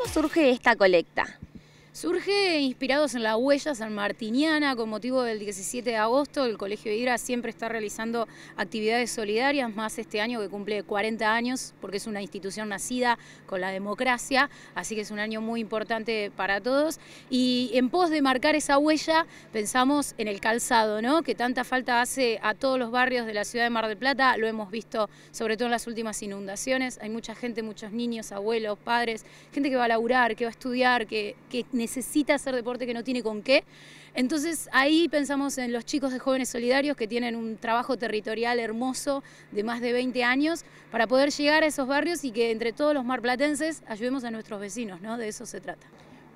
¿Cómo surge esta colecta? Surge inspirados en la huella sanmartiniana con motivo del 17 de agosto. El Colegio de Hidra siempre está realizando actividades solidarias, más este año que cumple 40 años, porque es una institución nacida con la democracia, así que es un año muy importante para todos. Y en pos de marcar esa huella, pensamos en el calzado, ¿no? que tanta falta hace a todos los barrios de la ciudad de Mar del Plata. Lo hemos visto sobre todo en las últimas inundaciones. Hay mucha gente, muchos niños, abuelos, padres, gente que va a laburar, que va a estudiar, que necesita necesita hacer deporte, que no tiene con qué. Entonces ahí pensamos en los chicos de Jóvenes Solidarios que tienen un trabajo territorial hermoso de más de 20 años para poder llegar a esos barrios y que entre todos los marplatenses ayudemos a nuestros vecinos, ¿no? De eso se trata.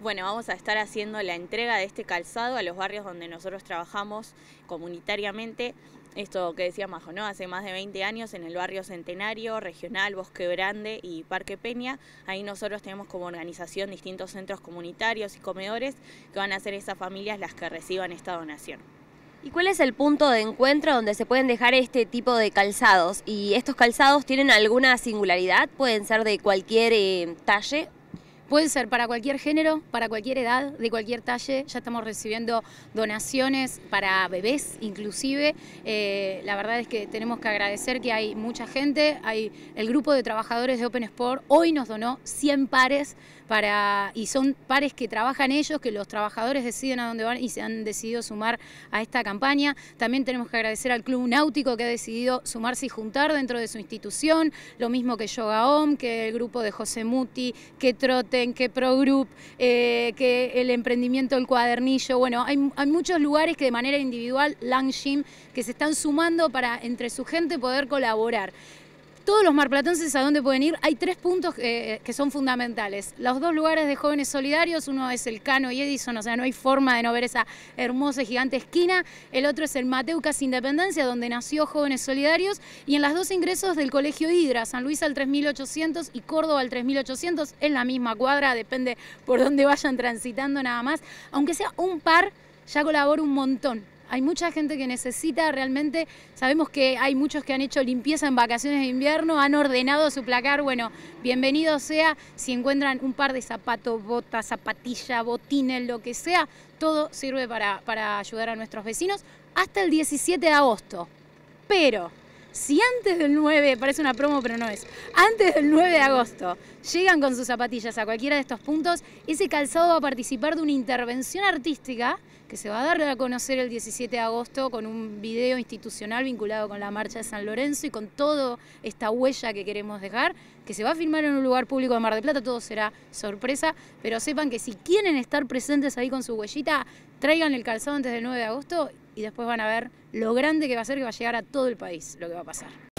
Bueno, vamos a estar haciendo la entrega de este calzado a los barrios donde nosotros trabajamos comunitariamente esto que decía Majo, ¿no? Hace más de 20 años en el barrio Centenario, Regional, Bosque Grande y Parque Peña. Ahí nosotros tenemos como organización distintos centros comunitarios y comedores que van a ser esas familias las que reciban esta donación. ¿Y cuál es el punto de encuentro donde se pueden dejar este tipo de calzados? ¿Y estos calzados tienen alguna singularidad? ¿Pueden ser de cualquier eh, talle Pueden ser para cualquier género, para cualquier edad, de cualquier talle. Ya estamos recibiendo donaciones para bebés inclusive. Eh, la verdad es que tenemos que agradecer que hay mucha gente. Hay el grupo de trabajadores de Open Sport hoy nos donó 100 pares para y son pares que trabajan ellos, que los trabajadores deciden a dónde van y se han decidido sumar a esta campaña. También tenemos que agradecer al Club Náutico que ha decidido sumarse y juntar dentro de su institución, lo mismo que Yoga Om, que el grupo de José Muti, que trot en qué ProGroup, eh, que el emprendimiento El Cuadernillo. Bueno, hay, muchos lugares que de manera individual, Langshim, que se están sumando para entre su gente poder colaborar. Todos los marplatenses a dónde pueden ir, hay tres puntos eh, que son fundamentales. Los dos lugares de jóvenes solidarios, uno es el Cano y Edison, o sea, no hay forma de no ver esa hermosa y gigante esquina. El otro es el Mateucas Independencia, donde nació Jóvenes Solidarios. Y en las dos ingresos del Colegio Hidra, San Luis al 3800 y Córdoba al 3800, es la misma cuadra, depende por dónde vayan transitando nada más. Aunque sea un par, ya colabora un montón hay mucha gente que necesita realmente, sabemos que hay muchos que han hecho limpieza en vacaciones de invierno, han ordenado su placar, bueno, bienvenido sea, si encuentran un par de zapatos, botas, zapatillas, botines, lo que sea, todo sirve para, para ayudar a nuestros vecinos hasta el 17 de agosto. Pero si antes del 9, parece una promo pero no es, antes del 9 de agosto llegan con sus zapatillas a cualquiera de estos puntos, ese calzado va a participar de una intervención artística que se va a dar a conocer el 17 de agosto con un video institucional vinculado con la marcha de San Lorenzo y con toda esta huella que queremos dejar, que se va a filmar en un lugar público de Mar del Plata, todo será sorpresa, pero sepan que si quieren estar presentes ahí con su huellita, traigan el calzado antes del 9 de agosto y después van a ver lo grande que va a ser que va a llegar a todo el país lo que va a pasar.